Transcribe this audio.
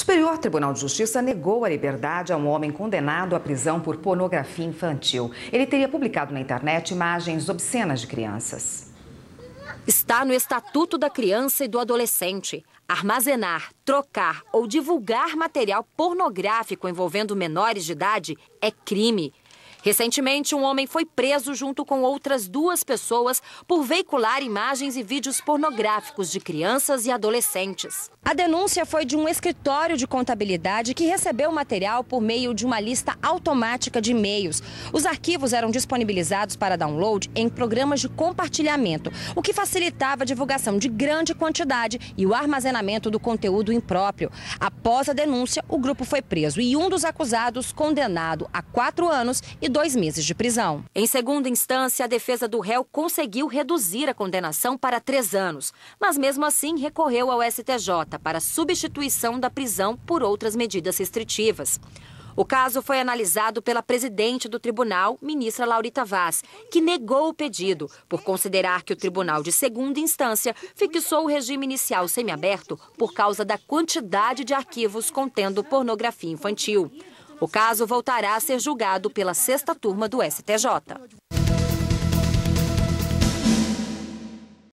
Superior Tribunal de Justiça negou a liberdade a um homem condenado à prisão por pornografia infantil. Ele teria publicado na internet imagens obscenas de crianças. Está no Estatuto da Criança e do Adolescente. Armazenar, trocar ou divulgar material pornográfico envolvendo menores de idade é crime. Recentemente, um homem foi preso junto com outras duas pessoas por veicular imagens e vídeos pornográficos de crianças e adolescentes. A denúncia foi de um escritório de contabilidade que recebeu material por meio de uma lista automática de e-mails. Os arquivos eram disponibilizados para download em programas de compartilhamento, o que facilitava a divulgação de grande quantidade e o armazenamento do conteúdo impróprio. Após a denúncia, o grupo foi preso e um dos acusados condenado a quatro anos e dois meses de prisão. Em segunda instância, a defesa do réu conseguiu reduzir a condenação para três anos, mas mesmo assim recorreu ao STJ para substituição da prisão por outras medidas restritivas. O caso foi analisado pela presidente do tribunal, ministra Laurita Vaz, que negou o pedido por considerar que o tribunal de segunda instância fixou o regime inicial semiaberto por causa da quantidade de arquivos contendo pornografia infantil. O caso voltará a ser julgado pela sexta turma do STJ.